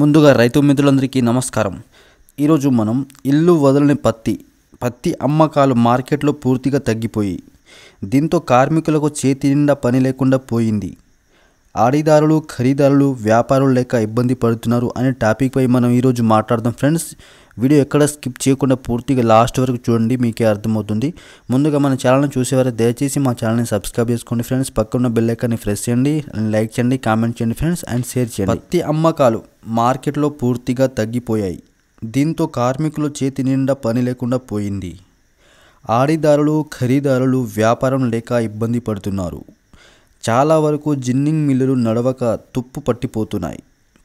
ముందుగా రైతు మిత్రులందరికీ నమస్కారం ఈరోజు మనం ఇల్లు వదలని పత్తి పత్తి అమ్మకాలు మార్కెట్లో పూర్తిగా తగ్గిపోయి దీంతో కార్మికులకు చేతి నిండా పని లేకుండా పోయింది ఆడిదారులు ఖరీదారులు వ్యాపారులు లేక ఇబ్బంది పడుతున్నారు అనే టాపిక్పై మనం ఈరోజు మాట్లాడదాం ఫ్రెండ్స్ వీడియో ఎక్కడ స్కిప్ చేయకుండా పూర్తిగా లాస్ట్ వరకు చూడండి మీకే అర్థమవుతుంది ముందుగా మన ఛానల్ని చూసేవారు దయచేసి మా ఛానల్ని సబ్స్క్రైబ్ చేసుకోండి ఫ్రెండ్స్ పక్కన బెల్ ఐకాన్ని ప్రెస్ చేయండి లైక్ చేయండి కామెంట్ చేయండి ఫ్రెండ్స్ అండ్ షేర్ చేయండి ప్రతి అమ్మకాలు మార్కెట్లో పూర్తిగా తగ్గిపోయాయి దీంతో కార్మికులు చేతి నిండా పని లేకుండా పోయింది ఆడిదారులు ఖరీదారులు వ్యాపారం లేక ఇబ్బంది పడుతున్నారు చాలా వరకు జిన్నింగ్ మిల్లులు నడవక తుప్పు పట్టిపోతున్నాయి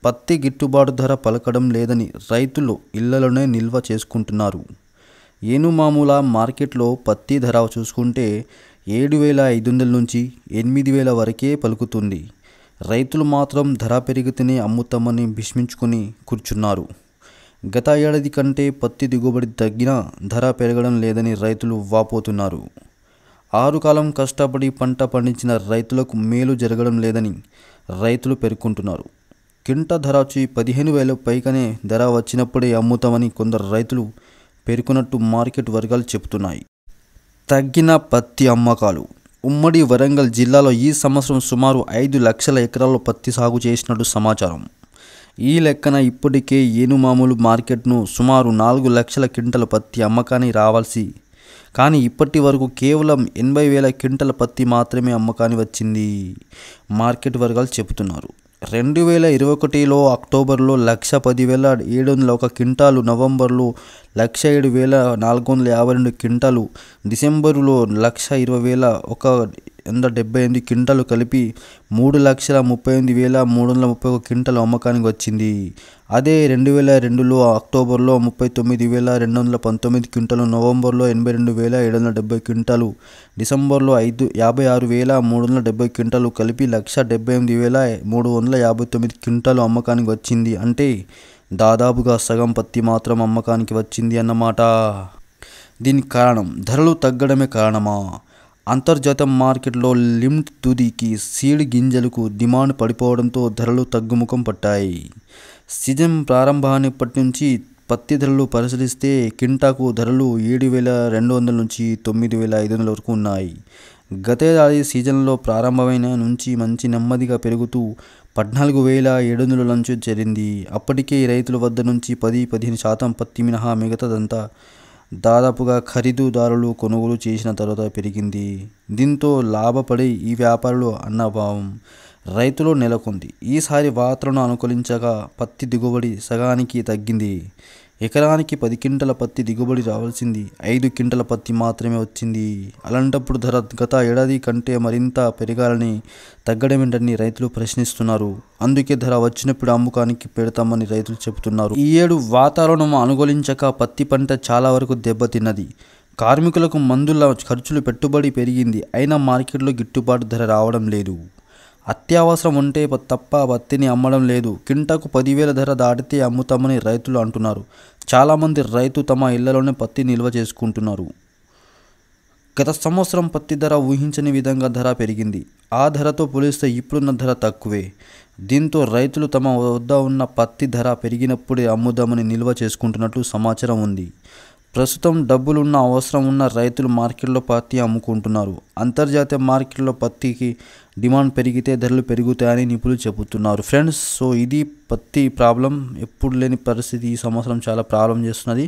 పత్తి గిట్టుబాటు ధర పలకడం లేదని రైతులు ఇళ్లలోనే నిల్వ చేసుకుంటున్నారు ఏనుమామూల మార్కెట్లో పత్తి ధర చూసుకుంటే ఏడు వేల ఐదు వందల నుంచి ఎనిమిది వేల వరకే పలుకుతుంది రైతులు మాత్రం ధర పెరిగితేనే అమ్ముతామని భీష్మించుకుని కూర్చున్నారు గత ఏడాది కంటే పత్తి దిగుబడి తగ్గినా ధర పెరగడం లేదని రైతులు వాపోతున్నారు ఆరుకాలం కష్టపడి పంట పండించిన రైతులకు మేలు జరగడం లేదని రైతులు పేర్కొంటున్నారు కింట ధర వచ్చి పదిహేను వేల పైగానే ధర వచ్చినప్పుడే అమ్ముతామని కొందరు రైతులు పేర్కొన్నట్టు మార్కెట్ వర్గాలు చెబుతున్నాయి తగ్గిన పత్తి అమ్మకాలు ఉమ్మడి వరంగల్ జిల్లాలో ఈ సంవత్సరం సుమారు ఐదు లక్షల ఎకరాల్లో పత్తి సాగు చేసినట్టు సమాచారం ఈ లెక్కన ఇప్పటికే ఏనుమామూలు మార్కెట్ను సుమారు నాలుగు లక్షల క్వింటల పత్తి అమ్మకాన్ని రావాల్సి కానీ ఇప్పటి వరకు కేవలం ఎనభై వేల క్వింటల్ పత్తి మాత్రమే అమ్మకాన్ని వచ్చింది మార్కెట్ వర్గాలు చెబుతున్నారు రెండు వేల ఇరవై ఒకటిలో అక్టోబర్లో లక్ష పదివేల ఏడు వందల ఒక క్వింటాలు నవంబర్లో లక్ష ఏడు వేల నాలుగు వందల యాభై రెండు క్వింటాలు డిసెంబర్లో లక్ష ఇరవై వేల ఒక వంద డెబ్బై ఎనిమిది క్వింటాలు కలిపి మూడు లక్షల ముప్పై ఎనిమిది వేల మూడు వందల ముప్పై ఒక క్వింటాలు అమ్మకానికి వచ్చింది అదే రెండు వేల రెండులో అక్టోబర్లో ముప్పై తొమ్మిది వేల రెండు వందల పంతొమ్మిది క్వింటాలు నవంబర్లో ఎనభై రెండు వేల ఏడు వందల డెబ్బై క్వింటాలు డిసెంబర్లో ఐదు యాభై ఆరు వేల మూడు వందల డెబ్బై క్వింటాలు కలిపి లక్ష డెబ్బై ఎనిమిది వేల మూడు వందల యాభై తొమ్మిది క్వింటాలు అమ్మకానికి వచ్చింది అంటే దాదాపుగా సగం పత్తి మాత్రం అమ్మకానికి వచ్చింది అన్నమాట దీనికి కారణం ధరలు తగ్గడమే కారణమా అంతర్జాతీయ మార్కెట్లో లిమ్డ్ తుదికి సీడ్ గింజలకు డిమాండ్ పడిపోవడంతో ధరలు తగ్గుముఖం పట్టాయి సీజన్ ప్రారంభానిప్పటి నుంచి పత్తి ధరలు పరిశీలిస్తే కింటాకు ధరలు ఏడు వేల రెండు వందల నుంచి తొమ్మిది వేల ఐదు వందల వరకు ఉన్నాయి గతేదాది సీజన్లో ప్రారంభమైన నుంచి మంచి నెమ్మదిగా పెరుగుతూ పద్నాలుగు వేల ఏడు వందల నుంచి జరిగింది అప్పటికే రైతుల వద్ద నుంచి పది పదిహేను శాతం పత్తి మినహా మిగతాదంతా దాదాపుగా ఖరీదుదారులు కొనుగోలు చేసిన తర్వాత పెరిగింది దీంతో లాభపడే ఈ వ్యాపారులు అన్నభావం రైతులు నెలకొంది ఈసారి వాతావరణం అనుకూలించగా పత్తి దిగుబడి సగానికి తగ్గింది ఎకరానికి పది క్వింటల పత్తి దిగుబడి రావాల్సింది ఐదు క్వింటల పత్తి మాత్రమే వచ్చింది అలాంటప్పుడు ధర గత ఏడాది కంటే మరింత పెరగాలని తగ్గడమేంటని రైతులు ప్రశ్నిస్తున్నారు అందుకే ధర వచ్చినప్పుడు అమ్ముకానికి పెడతామని రైతులు చెబుతున్నారు ఈ ఏడు వాతావరణం అనుగోలించక పత్తి పంట చాలా వరకు దెబ్బతిన్నది కార్మికులకు మందుల ఖర్చులు పెట్టుబడి పెరిగింది అయినా మార్కెట్లో గిట్టుబాటు ధర రావడం లేదు అత్యవసరం ఉంటే తప్ప పత్తిని అమ్మడం లేదు కింటకు పదివేల ధర దాటితే అమ్ముతామని రైతులు అంటున్నారు చాలామంది రైతు తమ ఇళ్లలోనే పత్తి నిల్వ చేసుకుంటున్నారు గత సంవత్సరం పత్తి ధర ఊహించని విధంగా ధర పెరిగింది ఆ ధరతో పోలిస్తే ఇప్పుడున్న ధర తక్కువే దీంతో రైతులు తమ వద్ద ఉన్న పత్తి ధర పెరిగినప్పుడే అమ్ముదామని నిల్వ చేసుకుంటున్నట్లు సమాచారం ఉంది ప్రస్తుతం డబ్బులున్న అవసరం ఉన్న రైతులు మార్కెట్లో పత్తి అమ్ముకుంటున్నారు అంతర్జాతీయ మార్కెట్లో పత్తికి డిమాండ్ పెరిగితే ధరలు పెరుగుతాయని నిపుణులు చెబుతున్నారు ఫ్రెండ్స్ సో ఇది పత్తి ప్రాబ్లం ఎప్పుడు లేని పరిస్థితి ఈ సంవత్సరం చాలా ప్రాబ్లం చేస్తున్నది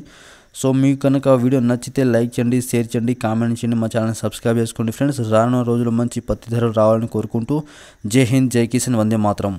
సో మీకు కనుక వీడియో నచ్చితే లైక్ చేయండి షేర్ చేయండి కామెంట్ చేయండి మా ఛానల్ సబ్స్క్రైబ్ చేసుకోండి ఫ్రెండ్స్ రానున్న రోజులు మంచి పత్తి ధరలు రావాలని కోరుకుంటూ జై హింద్ జై కిషన్ వందే మాత్రం